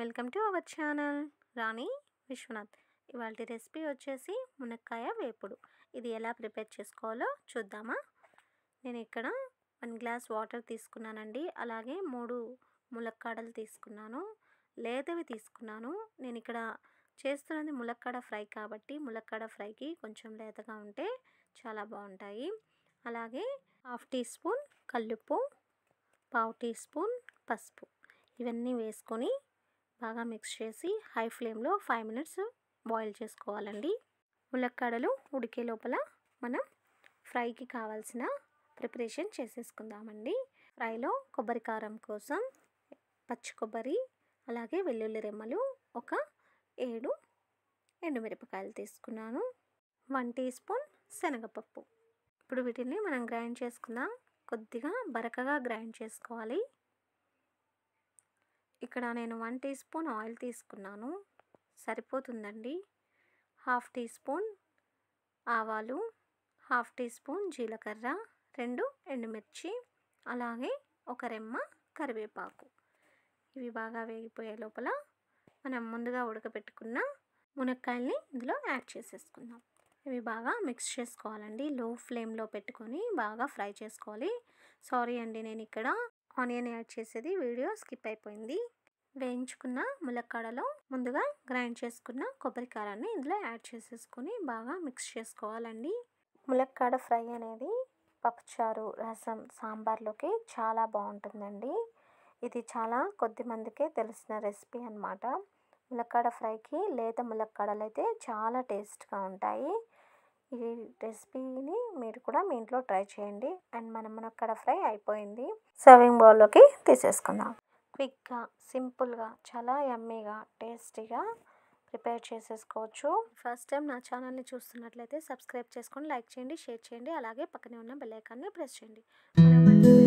welcome to our channel Rani Vishwanath ఇవాళ recipe వచ్చేసి మునక్కాయ వేపుడు ఇది ఎలా ప్రిపేర్ చేసుకోవాలో చూద్దామా నేను ఇక్కడ వన్ గ్లాస్ వాటర్ తీసుకున్నానండి అలాగే మూడు ములక్కాడలు తీసుకున్నాను లేతవి తీసుకున్నాను నేను ఇక్కడ చేస్తున్నది ములక్కాడ ఫ్రై కాబట్టి ములక్కాడ ఫ్రైకి కొంచెం లేతగా ఉంటే చాలా బాగుంటాయి అలాగే హాఫ్ టీ స్పూన్ కల్లుప్పు పావు టీ స్పూన్ పసుపు ఇవన్నీ వేసుకొని బాగా మిక్స్ చేసి హై ఫ్లేమ్లో ఫైవ్ మినిట్స్ బాయిల్ చేసుకోవాలండి ములక్కాడలు ఉడికే లోపల మనం ఫ్రైకి కావాల్సిన ప్రిపరేషన్ చేసేసుకుందామండి ఫ్రైలో కొబ్బరి కారం కోసం పచ్చి కొబ్బరి అలాగే వెల్లుల్లి రెమ్మలు ఒక ఏడు ఎండుమిరపకాయలు తీసుకున్నాను వన్ టీ స్పూన్ శనగపప్పు ఇప్పుడు వీటిని మనం గ్రైండ్ చేసుకుందాం కొద్దిగా బరకగా గ్రైండ్ చేసుకోవాలి ఇక్కడ నేను వన్ టీ స్పూన్ ఆయిల్ తీసుకున్నాను సరిపోతుందండి హాఫ్ టీ స్పూన్ ఆవాలు హాఫ్ టీ స్పూన్ జీలకర్ర రెండు ఎండుమిర్చి అలాగే ఒక రెమ్మ కరివేపాకు ఇవి బాగా వేగిపోయే లోపల మనం ముందుగా ఉడకబెట్టుకున్న మునక్కాయల్ని ఇందులో యాడ్ చేసేసుకుందాం ఇవి బాగా మిక్స్ చేసుకోవాలండి లో ఫ్లేమ్లో పెట్టుకొని బాగా ఫ్రై చేసుకోవాలి సారీ అండి నేను ఇక్కడ ఆనియన్ యాడ్ చేసేది వీడియో స్కిప్ అయిపోయింది వేయించుకున్న ములక్కాడలో ముందుగా గ్రైండ్ చేసుకున్న కొబ్బరికారాన్ని ఇందులో యాడ్ చేసేసుకొని బాగా మిక్స్ చేసుకోవాలండి ములక్కాడ ఫ్రై అనేది పప్పుచారు రసం సాంబార్లోకి చాలా బాగుంటుందండి ఇది చాలా కొద్ది మందికే తెలిసిన రెసిపీ అనమాట ములక్కాడ ఫ్రైకి లేత ములక్కాడలు అయితే చాలా టేస్ట్గా ఉంటాయి ఈ రెసిపీని మీరు కూడా మీ ఇంట్లో ట్రై చేయండి అండ్ మనం అక్కడ ఫ్రై అయిపోయింది సర్వింగ్ బౌల్లోకి తీసేసుకుందాం క్విక్గా సింపుల్గా చాలా యమ్మీగా టేస్టీగా ప్రిపేర్ చేసేసుకోవచ్చు ఫస్ట్ టైం నా ఛానల్ని చూస్తున్నట్లయితే సబ్స్క్రైబ్ చేసుకొని లైక్ చేయండి షేర్ చేయండి అలాగే పక్కనే ఉన్న బెల్లైకాన్ని ప్రెస్ చేయండి